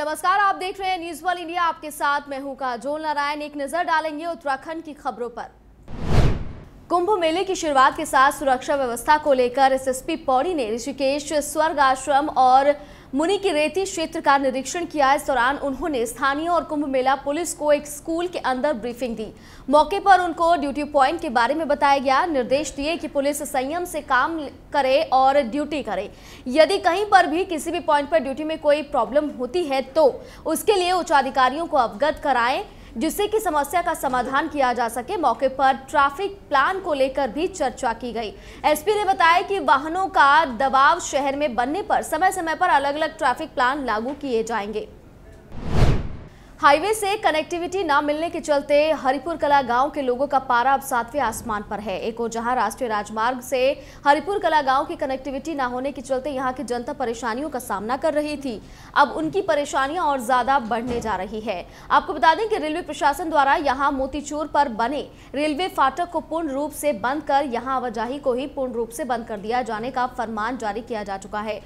नमस्कार आप देख रहे हैं न्यूज वन इंडिया आपके साथ मैं हूं काजोल नारायण एक नजर डालेंगे उत्तराखंड की खबरों पर कुंभ मेले की शुरुआत के साथ सुरक्षा व्यवस्था को लेकर एसएसपी पौड़ी ने ऋषिकेश स्वर्ग आश्रम और मुनि की रेती क्षेत्र का निरीक्षण किया इस दौरान उन्होंने स्थानीय और कुंभ मेला पुलिस को एक स्कूल के अंदर ब्रीफिंग दी मौके पर उनको ड्यूटी पॉइंट के बारे में बताया गया निर्देश दिए कि पुलिस संयम से काम करे और ड्यूटी करे यदि कहीं पर भी किसी भी पॉइंट पर ड्यूटी में कोई प्रॉब्लम होती है तो उसके लिए उच्चाधिकारियों को अवगत कराएं जिससे कि समस्या का समाधान किया जा सके मौके पर ट्रैफिक प्लान को लेकर भी चर्चा की गई एसपी ने बताया कि वाहनों का दबाव शहर में बनने पर समय समय पर अलग अलग ट्रैफिक प्लान लागू किए जाएंगे हाईवे से कनेक्टिविटी न मिलने के चलते हरिपुर कला गांव के लोगों का पारा अब सातवें आसमान पर है एक और जहां राष्ट्रीय राजमार्ग से हरिपुर कला गांव की कनेक्टिविटी न होने के चलते यहां की जनता परेशानियों का सामना कर रही थी अब उनकी परेशानियां और ज्यादा बढ़ने जा रही है आपको बता दें कि रेलवे प्रशासन द्वारा यहाँ मोतीचूर पर बने रेलवे फाटक को पूर्ण रूप से बंद कर यहाँ आवाजाही को ही पूर्ण रूप से बंद कर दिया जाने का फरमान जारी किया जा चुका है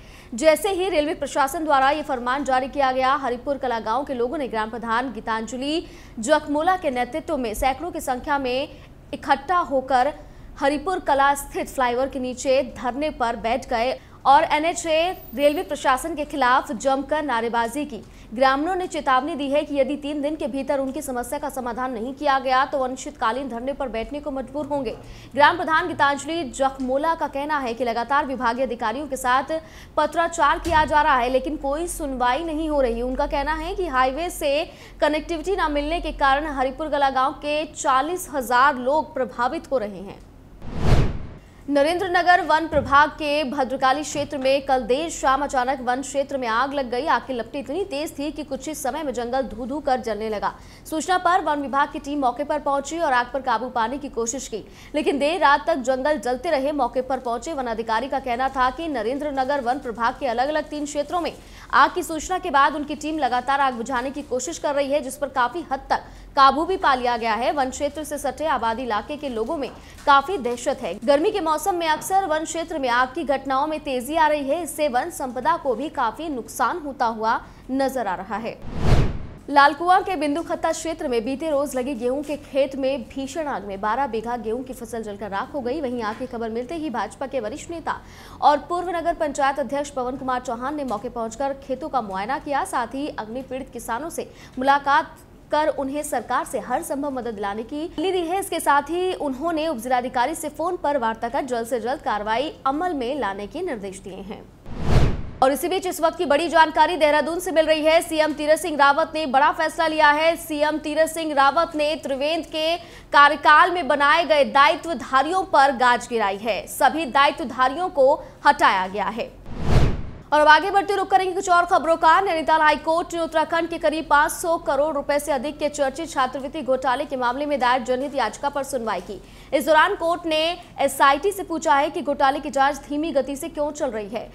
जैसे ही रेलवे प्रशासन द्वारा ये फरमान जारी किया गया हरिपुर कला गांव के लोगों ने ग्राम प्रधान गीतांजलि जखमोला के नेतृत्व में सैकड़ों की संख्या में इकट्ठा होकर हरिपुर कला स्थित फ्लाईओवर के नीचे धरने पर बैठ गए और एनएचए रेलवे प्रशासन के खिलाफ जमकर नारेबाजी की ग्रामीणों ने चेतावनी दी है कि यदि तीन दिन के भीतर उनकी समस्या का समाधान नहीं किया गया तो अनिश्चितकालीन धरने पर बैठने को मजबूर होंगे ग्राम प्रधान गीतांजलि जखमोला का कहना है कि लगातार विभागीय अधिकारियों के साथ पत्राचार किया जा रहा है लेकिन कोई सुनवाई नहीं हो रही उनका कहना है कि हाईवे से कनेक्टिविटी न मिलने के कारण हरिपुर गला गांव के चालीस लोग प्रभावित हो रहे हैं नरेंद्र नगर वन प्रभाग के भद्रकाली क्षेत्र में कल देर शाम अचानक वन क्षेत्र में आग लग गई आग की लपटी इतनी तेज थी कि कुछ ही समय में जंगल धू धू कर जलने लगा सूचना पर वन विभाग की टीम मौके पर पहुंची और आग पर काबू पाने की कोशिश की लेकिन देर रात तक जंगल जलते रहे मौके पर पहुंचे वन अधिकारी का कहना था की नरेंद्र नगर वन प्रभाग के अलग अलग तीन क्षेत्रों में आग की सूचना के बाद उनकी टीम लगातार आग बुझाने की कोशिश कर रही है जिस पर काफी हद तक काबू भी पा लिया गया है वन क्षेत्र से सटे आबादी इलाके के लोगों में काफी दहशत है गर्मी के मौसम मौसम में अक्सर वन क्षेत्र में आग की घटनाओं में तेजी आ रही है इससे वन संपदा को भी काफी नुकसान होता हुआ नजर आ रहा है लालकुआ के बिंदु खत्ता क्षेत्र में बीते रोज लगी गेहूं के खेत में भीषण आग में 12 बीघा गेहूं की फसल जलकर राख हो गई वहीं आग की खबर मिलते ही भाजपा के वरिष्ठ नेता और पूर्व नगर पंचायत अध्यक्ष पवन कुमार चौहान ने मौके पहुंचकर खेतों का मुआयना किया साथ ही अग्निपीड़ित किसानों से मुलाकात कर उन्हें सरकार से हर संभव मदद दिलाने की दी है इसके साथ ही उन्होंने उप जिलाधिकारी से फोन पर वार्ता कर जल्द से जल्द कार्रवाई अमल में लाने के निर्देश दिए हैं और इसी बीच इस वक्त की बड़ी जानकारी देहरादून से मिल रही है सीएम तीरथ सिंह रावत ने बड़ा फैसला लिया है सीएम तीरथ सिंह रावत ने त्रिवेंद्र के कार्यकाल में बनाए गए दायित्वधारियों पर गाज गिराई है सभी दायित्वधारियों को हटाया गया है और अब आगे बढ़ते रुक करेंगे कुछ और खबरों का नैनीताल हाईकोर्ट ने उत्तराखंड के करीब 500 करोड़ रुपए से अधिक के चर्चित छात्रवृत्ति घोटाले के मामले में दायर जनहित याचिका पर सुनवाई की इस दौरान कोर्ट ने एसआईटी से पूछा है कि घोटाले की जांच धीमी गति से क्यों चल रही है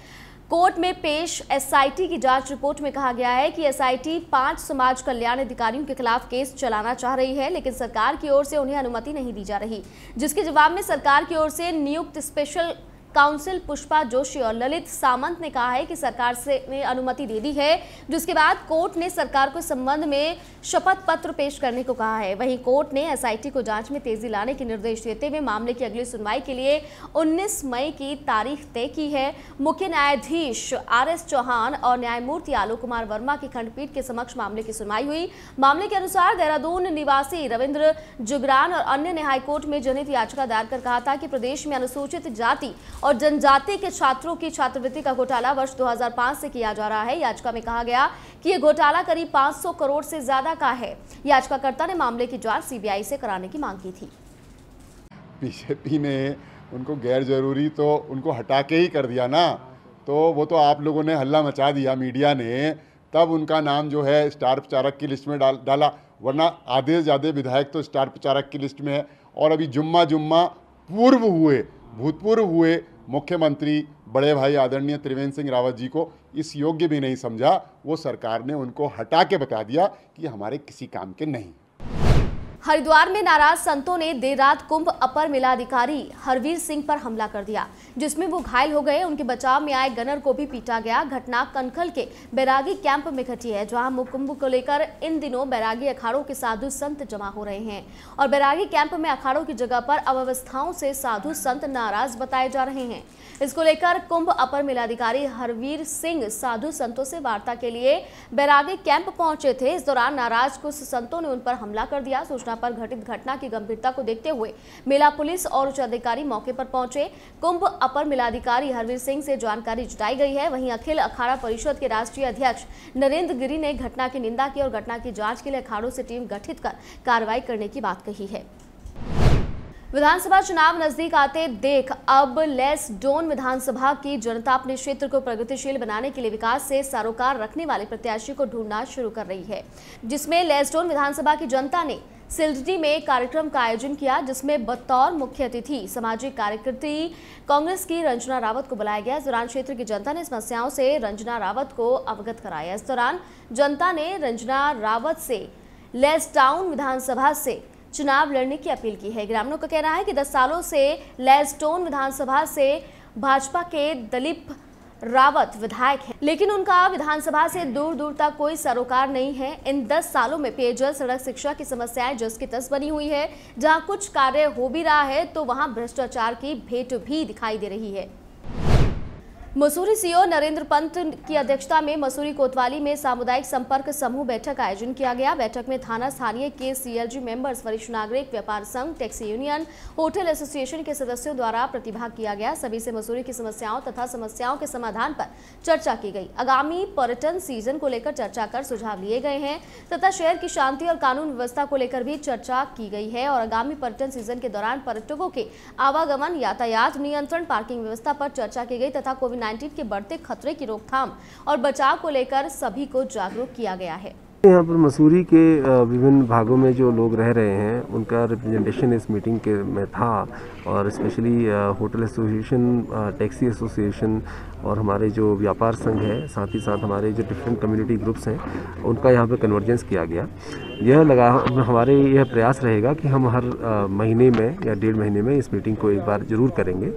कोर्ट में पेश एसआईटी की जांच रिपोर्ट में कहा गया है कि एसआईटी पांच समाज कल्याण अधिकारियों के खिलाफ केस चलाना चाह रही है लेकिन सरकार की ओर से उन्हें अनुमति नहीं दी जा रही जिसके जवाब में सरकार की ओर से नियुक्त स्पेशल काउंसिल पुष्पा जोशी और ललित सामंत ने कहा है कि सरकार से ने अनुमति दे दी है जिसके बाद कोर्ट ने सरकार को संबंध में शपथ पत्र पेश करने को कहा है वहीं कोर्ट ने एसआईटी को जांच में तेजी लाने के निर्देश देते हुए मामले की अगली सुनवाई के लिए 19 मई की तारीख तय की है मुख्य न्यायाधीश आर एस चौहान और न्यायमूर्ति आलोक कुमार वर्मा की खंडपीठ के समक्ष मामले की सुनवाई हुई मामले के अनुसार देहरादून निवासी रविन्द्र जुगरान और अन्य ने हाईकोर्ट में जनहित याचिका दायर कर कहा था कि प्रदेश में अनुसूचित जाति और जनजाति के छात्रों की छात्रवृत्ति का घोटाला वर्ष 2005 से किया जा रहा है याचिका में कहा गया कि यह घोटाला करीब 500 करोड़ से ज्यादा का है याचिकाकर्ता ने मामले की जांच सीबीआई से कराने की मांग की थी बीजेपी ने उनको गैर जरूरी तो उनको हटा के ही कर दिया ना तो वो तो आप लोगों ने हल्ला मचा दिया मीडिया ने तब उनका नाम जो है स्टार प्रचारक की लिस्ट में डाल डाला वरना आधे ज़्यादा विधायक तो स्टार प्रचारक की लिस्ट में है और अभी जुम्मा जुम्मा पूर्व हुए भूतपूर्व हुए मुख्यमंत्री बड़े भाई आदरणीय त्रिवेंद्र सिंह रावत जी को इस योग्य भी नहीं समझा वो सरकार ने उनको हटा के बता दिया कि हमारे किसी काम के नहीं हरिद्वार में नाराज संतों ने देर रात कुंभ अपर मिलाधिकारी हरवीर सिंह पर हमला कर दिया जिसमें वो घायल हो गए उनके बचाव में आए गनर को भी पीटा गया घटना कनखल के बैरागी कैंप में घटी है जहां कुंभ को लेकर इन दिनों बैरागी अखाड़ों के साधु संत जमा हो रहे हैं और बैरागी कैंप में अखाड़ों की जगह पर अव्यवस्थाओं से साधु संत नाराज बताए जा रहे हैं इसको लेकर कुंभ अपर मेलाधिकारी हरवीर सिंह साधु संतों से वार्ता के लिए बैरागी कैंप पहुंचे थे इस दौरान नाराज कुछ संतों ने उन पर हमला कर दिया सूचना पर घटित घटना की गंभीरता को देखते हुए मेला पुलिस और उच्च अधिकारी मौके पर पहुंचे कुंभ अपर मेलाधिकारी हरवीर सिंह से जानकारी जुटाई गई है वहीं अखिल अखाड़ा परिषद के राष्ट्रीय अध्यक्ष नरेंद्र गिरी ने घटना की निंदा की और घटना की जाँच के लिए अखाड़ों से टीम गठित कर कार्रवाई करने की बात कही है विधानसभा चुनाव नजदीक आते देख अब लेस डोन विधानसभा की जनता अपने क्षेत्र को प्रगतिशील बनाने के लिए विकास से सरोकार रखने वाले प्रत्याशी को ढूंढना शुरू कर रही है जिसमें लेस डोन विधानसभा की जनता ने सिल्डी में कार्यक्रम का आयोजन किया जिसमें बतौर मुख्य अतिथि सामाजिक कार्यकर्ती कांग्रेस की रंजना रावत को बुलाया गया इस दौरान क्षेत्र की जनता ने समस्याओं से रंजना रावत को अवगत कराया इस दौरान जनता ने रंजना रावत से लेस टाउन विधानसभा से चुनाव लड़ने की अपील की है ग्रामीणों का कहना है कि दस सालों से लेस टाउन विधानसभा से भाजपा के दलित रावत विधायक हैं लेकिन उनका विधानसभा से दूर दूर तक कोई सरोकार नहीं है इन 10 सालों में पेयजल सड़क शिक्षा की समस्याएं जस की तस बनी हुई है जहां कुछ कार्य हो भी रहा है तो वहां भ्रष्टाचार की भेंट भी दिखाई दे रही है मसूरी सीओ नरेंद्र पंत की अध्यक्षता में मसूरी कोतवाली में सामुदायिक संपर्क समूह बैठक का आयोजन किया गया बैठक में थाना स्थानीय के सीएलजी मेंबर्स वरिष्ठ नागरिक व्यापार संघ टैक्सी यूनियन होटल एसोसिएशन के सदस्यों द्वारा प्रतिभाग किया गया सभी से मसूरी की समस्याओं तथा समस्याओं के समाधान पर चर्चा की गई आगामी पर्यटन सीजन को लेकर चर्चा कर सुझाव लिए गए हैं तथा शहर की शांति और कानून व्यवस्था को लेकर भी चर्चा की गई है और आगामी पर्यटन सीजन के दौरान पर्यटकों के आवागमन यातायात नियंत्रण पार्किंग व्यवस्था पर चर्चा की गई तथा कोविड नाइन्टीन के बढ़ते खतरे की रोकथाम और बचाव को लेकर सभी को जागरूक किया गया है यहाँ पर मसूरी के विभिन्न भागों में जो लोग रह रहे हैं उनका रिप्रेजेंटेशन इस मीटिंग के में था और specially hotel association taxi association और हमारे जो व्यापार संघ है साथ ही साथ हमारे जो डिफरेंट कम्युनिटी ग्रुप्स हैं उनका यहाँ पर कन्वर्जेंस किया गया यह लगा हमारे यह प्रयास रहेगा कि हम हर महीने में या डेढ़ महीने में इस मीटिंग को एक बार ज़रूर करेंगे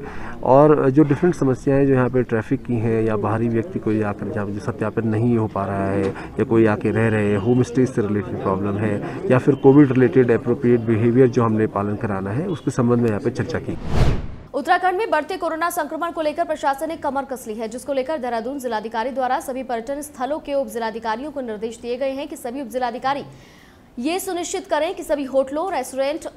और जो डिफरेंट समस्याएं जो यहाँ पे ट्रैफिक की हैं या बाहरी व्यक्ति कोई आकर जहाँ जो सत्यापन नहीं हो पा रहा है या कोई आके रह रहे है होम स्टे से रिलेटेड प्रॉब्लम है या फिर कोविड रिलेटेड अप्रोप्रिएट बिहेवियर जो हमने पालन कराना है उसके संबंध में यहाँ पे चर्चा की उत्तराखंड में बढ़ते कोरोना संक्रमण को लेकर प्रशासन ने कमर कस ली है जिसको लेकर देहरादून जिलाधिकारी द्वारा सभी पर्यटन स्थलों के उप जिलाधिकारियों को निर्देश दिए गए हैं कि सभी उप जिलाधिकारी ये सुनिश्चित करें कि सभी होटलों रेस्टोरेंट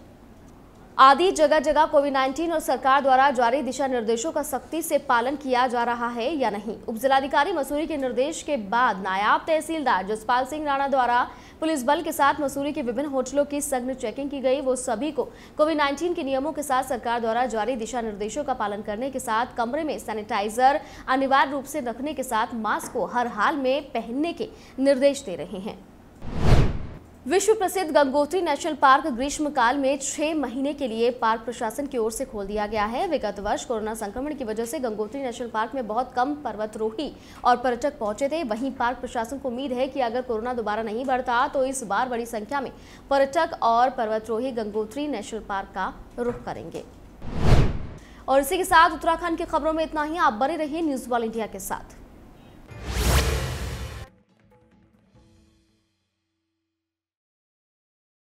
आदि जगह जगह कोविड 19 और सरकार द्वारा जारी दिशा निर्देशों का सख्ती से पालन किया जा रहा है या नहीं उपजिलाधिकारी मसूरी के निर्देश के बाद नायाब तहसीलदार जसपाल सिंह राणा द्वारा पुलिस बल के साथ मसूरी के विभिन्न होटलों की सघन चेकिंग की गई वो सभी को कोविड 19 के नियमों के साथ सरकार द्वारा जारी दिशा निर्देशों का पालन करने के साथ कमरे में सैनिटाइजर अनिवार्य रूप से रखने के साथ मास्क को हर हाल में पहनने के निर्देश दे रहे हैं विश्व प्रसिद्ध गंगोत्री नेशनल पार्क ग्रीष्मकाल में छह महीने के लिए पार्क प्रशासन की ओर से खोल दिया गया है विगत वर्ष कोरोना संक्रमण की वजह से गंगोत्री नेशनल पार्क में बहुत कम पर्वतरोही और पर्यटक पहुंचे थे वहीं पार्क प्रशासन को उम्मीद है कि अगर कोरोना दोबारा नहीं बढ़ता तो इस बार बड़ी संख्या में पर्यटक और पर्वतरोही गंगोत्री नेशनल पार्क का रुख करेंगे और इसी के साथ उत्तराखंड की खबरों में इतना ही आप बने रहिए न्यूज वाल इंडिया के साथ